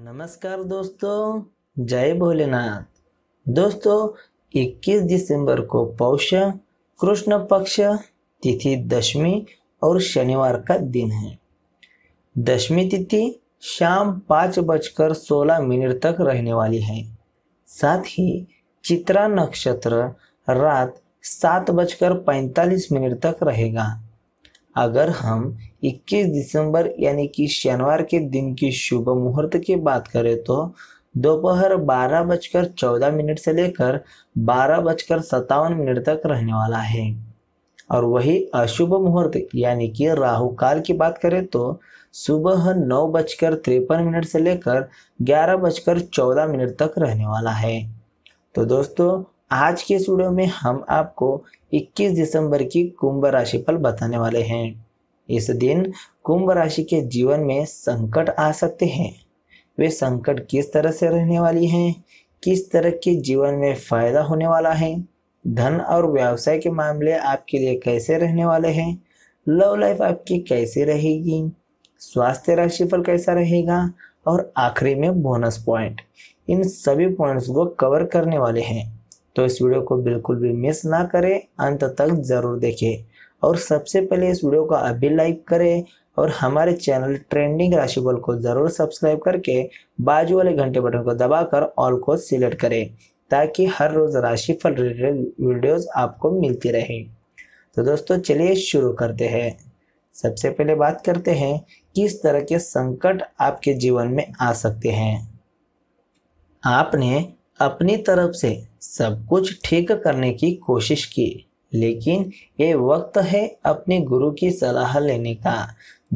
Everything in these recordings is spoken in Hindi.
नमस्कार दोस्तों जय भोलेनाथ दोस्तों 21 दिसंबर को पौष कृष्ण पक्ष तिथि दशमी और शनिवार का दिन है दशमी तिथि शाम पाँच बजकर सोलह मिनट तक रहने वाली है साथ ही चित्रा नक्षत्र रात सात बजकर पैंतालीस मिनट तक रहेगा अगर हम 21 दिसंबर यानी कि शनिवार के दिन की शुभ मुहूर्त की बात करें तो दोपहर बारह बजकर चौदह मिनट से लेकर बारह बजकर सत्तावन मिनट तक रहने वाला है और वही अशुभ मुहूर्त यानी कि राहु काल की बात करें तो सुबह नौ बजकर तिरपन मिनट से लेकर ग्यारह बजकर चौदह मिनट तक रहने वाला है तो दोस्तों आज के इस वीडियो में हम आपको 21 दिसंबर की कुंभ राशि फल बताने वाले हैं इस दिन कुंभ राशि के जीवन में संकट आ सकते हैं वे संकट किस तरह से रहने वाली हैं किस तरह के जीवन में फायदा होने वाला है धन और व्यवसाय के मामले आपके लिए कैसे रहने वाले हैं लव लाइफ आपकी कैसे रहेगी स्वास्थ्य राशिफल कैसा रहेगा और आखिरी में बोनस पॉइंट इन सभी पॉइंट्स को कवर करने वाले हैं तो इस वीडियो को बिल्कुल भी मिस ना करें अंत तक ज़रूर देखें और सबसे पहले इस वीडियो को अभी लाइक करें और हमारे चैनल ट्रेंडिंग राशिफल को ज़रूर सब्सक्राइब करके बाजू वाले घंटे बटन को दबाकर ऑल को सिलेक्ट करें ताकि हर रोज़ राशिफल रिलेटेड वीडियोस आपको मिलती रहे तो दोस्तों चलिए शुरू करते हैं सबसे पहले बात करते हैं किस तरह के संकट आपके जीवन में आ सकते हैं आपने अपनी तरफ से सब कुछ ठीक करने की कोशिश की लेकिन ये वक्त है अपने गुरु की सलाह लेने का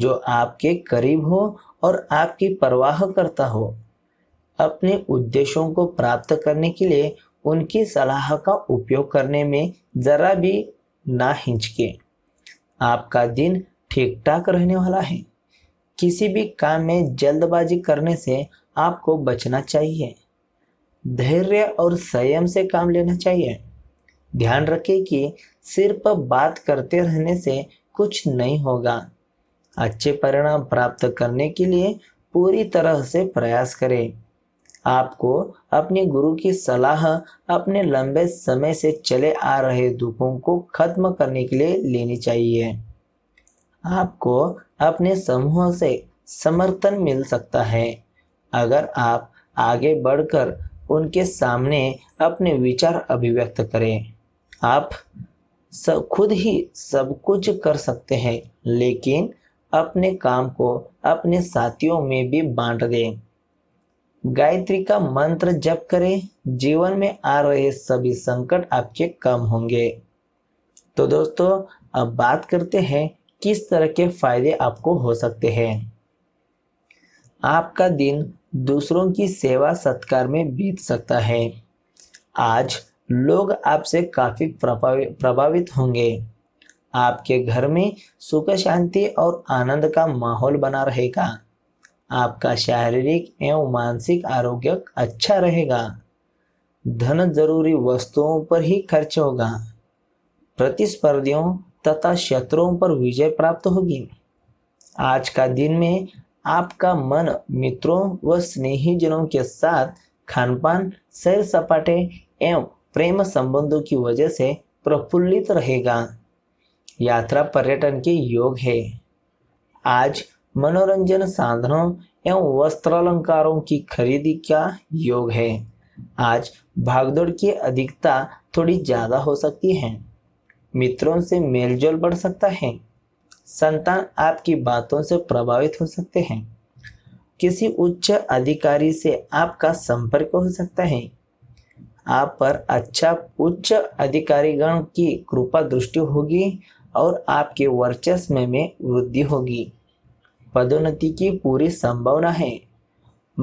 जो आपके करीब हो और आपकी परवाह करता हो अपने उद्देश्यों को प्राप्त करने के लिए उनकी सलाह का उपयोग करने में ज़रा भी ना हिंचके आपका दिन ठीक ठाक रहने वाला है किसी भी काम में जल्दबाजी करने से आपको बचना चाहिए धैर्य और संयम से काम लेना चाहिए ध्यान रखें कि सिर्फ बात करते रहने से कुछ नहीं होगा अच्छे परिणाम प्राप्त करने के लिए पूरी तरह से प्रयास करें आपको अपने गुरु की सलाह अपने लंबे समय से चले आ रहे दुखों को खत्म करने के लिए लेनी चाहिए आपको अपने समूह से समर्थन मिल सकता है अगर आप आगे बढ़कर उनके सामने अपने विचार अभिव्यक्त करें आप सब खुद ही सब कुछ कर सकते हैं लेकिन अपने काम को अपने साथियों में भी बांट दें गायत्री का मंत्र जप करें जीवन में आ रहे सभी संकट आपके कम होंगे तो दोस्तों अब बात करते हैं किस तरह के फायदे आपको हो सकते हैं आपका दिन दूसरों की सेवा सत्कार में बीत सकता है आज लोग आपसे काफ़ी प्रभावित होंगे आपके घर में सुख शांति और आनंद का माहौल बना रहेगा आपका शारीरिक एवं मानसिक आरोग्य अच्छा रहेगा धन जरूरी वस्तुओं पर ही खर्च होगा प्रतिस्पर्धियों तथा शत्रुओं पर विजय प्राप्त होगी आज का दिन में आपका मन मित्रों व स्नेहीजनों के साथ खानपान सैर सपाटे एवं प्रेम संबंधों की वजह से प्रफुल्लित रहेगा यात्रा पर्यटन के योग है आज मनोरंजन साधनों एवं वस्त्रालंकारों की खरीदी का योग है आज भागदौड़ की अधिकता थोड़ी ज़्यादा हो सकती है मित्रों से मेलजोल बढ़ सकता है संतान आपकी बातों से प्रभावित हो सकते हैं किसी उच्च अधिकारी से आपका संपर्क हो सकता है आप पर अच्छा उच्च अधिकारीगण की कृपा दृष्टि होगी और आपके वर्चस्व में वृद्धि होगी पदोन्नति की पूरी संभावना है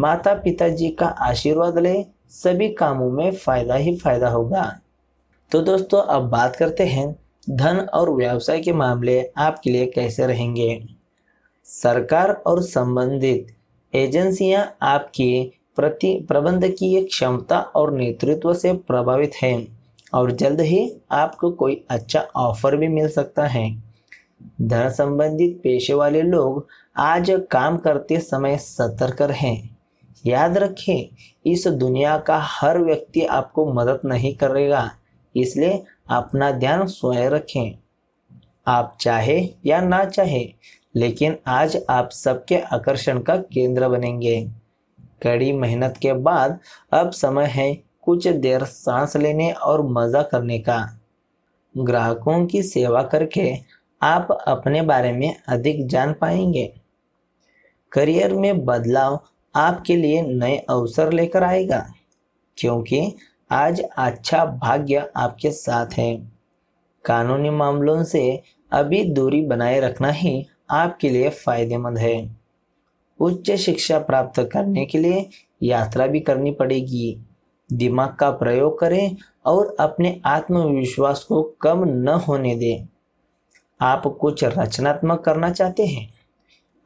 माता पिताजी का आशीर्वाद ले सभी कामों में फायदा ही फायदा होगा तो दोस्तों अब बात करते हैं धन और व्यवसाय के मामले आपके लिए कैसे रहेंगे सरकार और संबंधित एजेंसियां आपकी प्रति प्रबंधकीय क्षमता और नेतृत्व से प्रभावित हैं और जल्द ही आपको कोई अच्छा ऑफर भी मिल सकता है धन संबंधित पेशे वाले लोग आज काम करते समय सतर्क रहें याद रखें इस दुनिया का हर व्यक्ति आपको मदद नहीं करेगा इसलिए अपना ध्यान स्वयं रखें आप चाहे या ना चाहे लेकिन आज आप सबके आकर्षण का केंद्र बनेंगे कड़ी मेहनत के बाद अब समय है कुछ देर सांस लेने और मज़ा करने का ग्राहकों की सेवा करके आप अपने बारे में अधिक जान पाएंगे करियर में बदलाव आपके लिए नए अवसर लेकर आएगा क्योंकि आज अच्छा भाग्य आपके साथ है कानूनी मामलों से अभी दूरी बनाए रखना ही आपके लिए फायदेमंद है उच्च शिक्षा प्राप्त करने के लिए यात्रा भी करनी पड़ेगी दिमाग का प्रयोग करें और अपने आत्मविश्वास को कम न होने दें आप कुछ रचनात्मक करना चाहते हैं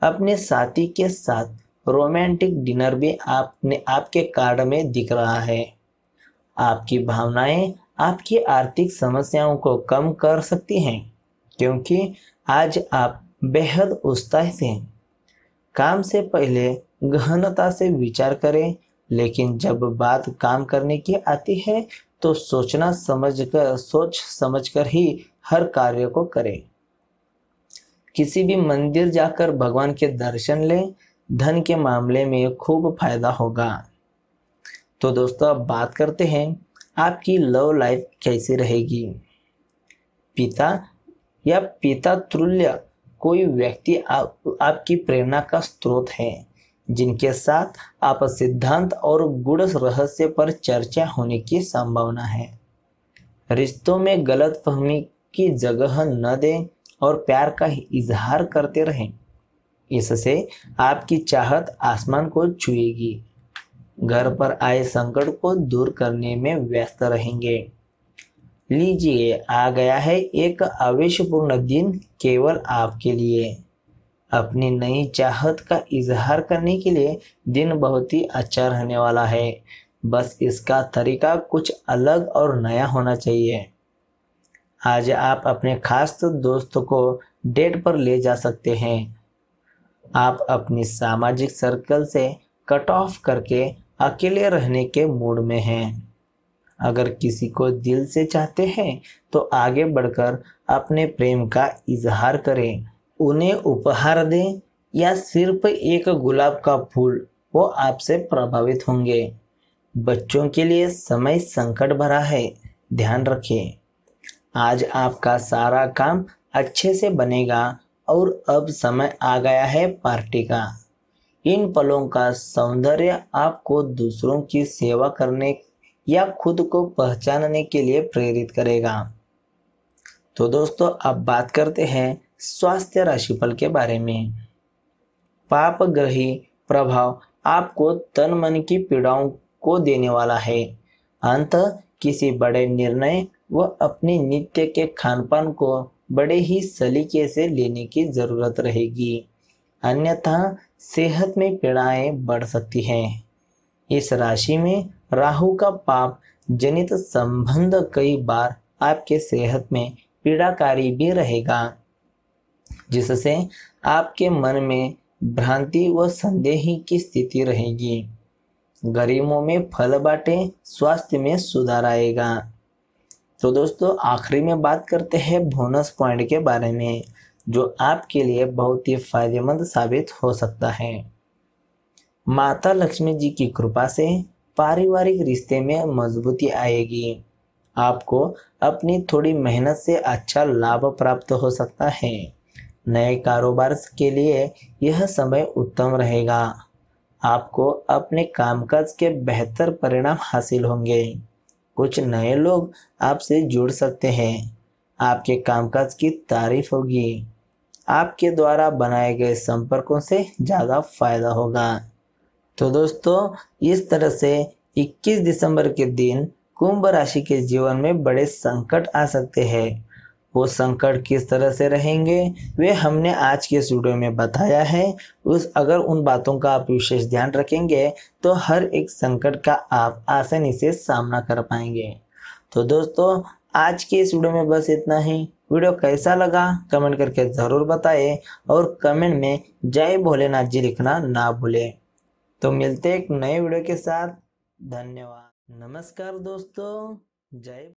अपने साथी के साथ रोमांटिक डिनर भी आपने आपके कार्ड में दिख रहा है आपकी भावनाएं आपकी आर्थिक समस्याओं को कम कर सकती हैं क्योंकि आज आप बेहद उत्साहित हैं काम से पहले गहनता से विचार करें लेकिन जब बात काम करने की आती है तो सोचना समझ कर सोच समझ कर ही हर कार्य को करें किसी भी मंदिर जाकर भगवान के दर्शन लें धन के मामले में खूब फायदा होगा तो दोस्तों अब बात करते हैं आपकी लव लाइफ कैसी रहेगी पिता या पिता तुल्य कोई व्यक्ति आप, आपकी प्रेरणा का स्रोत है जिनके साथ आप सिद्धांत और गुड़ रहस्य पर चर्चा होने की संभावना है रिश्तों में गलत फहमी की जगह न दें और प्यार का इजहार करते रहें इससे आपकी चाहत आसमान को छुएगी घर पर आए संकट को दूर करने में व्यस्त रहेंगे लीजिए आ गया है एक आवेशपूर्ण दिन केवल आपके लिए अपनी नई चाहत का इजहार करने के लिए दिन बहुत ही अच्छा रहने वाला है बस इसका तरीका कुछ अलग और नया होना चाहिए आज आप अपने खास दोस्त को डेट पर ले जा सकते हैं आप अपनी सामाजिक सर्कल से कट ऑफ करके अकेले रहने के मूड में हैं अगर किसी को दिल से चाहते हैं तो आगे बढ़कर अपने प्रेम का इजहार करें उन्हें उपहार दें या सिर्फ एक गुलाब का फूल वो आपसे प्रभावित होंगे बच्चों के लिए समय संकट भरा है ध्यान रखें आज आपका सारा काम अच्छे से बनेगा और अब समय आ गया है पार्टी का इन पलों का सौंदर्य आपको दूसरों की सेवा करने या खुद को पहचानने के लिए प्रेरित करेगा तो दोस्तों अब बात करते हैं स्वास्थ्य राशिफल के बारे में पाप ग्रही प्रभाव आपको तन मन की पीड़ाओं को देने वाला है अंत किसी बड़े निर्णय व अपने नित्य के खान पान को बड़े ही सलीके से लेने की जरूरत रहेगी अन्यथा सेहत में पीड़ाएं बढ़ सकती हैं इस राशि में राहु का पाप जनित संबंध कई बार आपके सेहत में पीड़ाकारी भी रहेगा जिससे आपके मन में भ्रांति व संदेही की स्थिति रहेगी गरीबों में फल बांटे स्वास्थ्य में सुधार आएगा तो दोस्तों आखिरी में बात करते हैं बोनस पॉइंट के बारे में जो आपके लिए बहुत ही फायदेमंद साबित हो सकता है माता लक्ष्मी जी की कृपा से पारिवारिक रिश्ते में मजबूती आएगी आपको अपनी थोड़ी मेहनत से अच्छा लाभ प्राप्त हो सकता है नए कारोबार के लिए यह समय उत्तम रहेगा आपको अपने कामकाज के बेहतर परिणाम हासिल होंगे कुछ नए लोग आपसे जुड़ सकते हैं आपके कामकाज की तारीफ होगी आपके द्वारा बनाए गए संपर्कों से ज़्यादा फायदा होगा तो दोस्तों इस तरह से 21 दिसंबर के दिन कुंभ राशि के जीवन में बड़े संकट आ सकते हैं वो संकट किस तरह से रहेंगे वे हमने आज के स्टूडियो में बताया है उस अगर उन बातों का आप विशेष ध्यान रखेंगे तो हर एक संकट का आप आसानी से सामना कर पाएंगे तो दोस्तों आज के इस वीडियो में बस इतना ही वीडियो कैसा लगा कमेंट करके ज़रूर बताएं और कमेंट में जय भोलेनाथ जी लिखना ना भूलें तो मिलते एक नए वीडियो के साथ धन्यवाद नमस्कार दोस्तों जय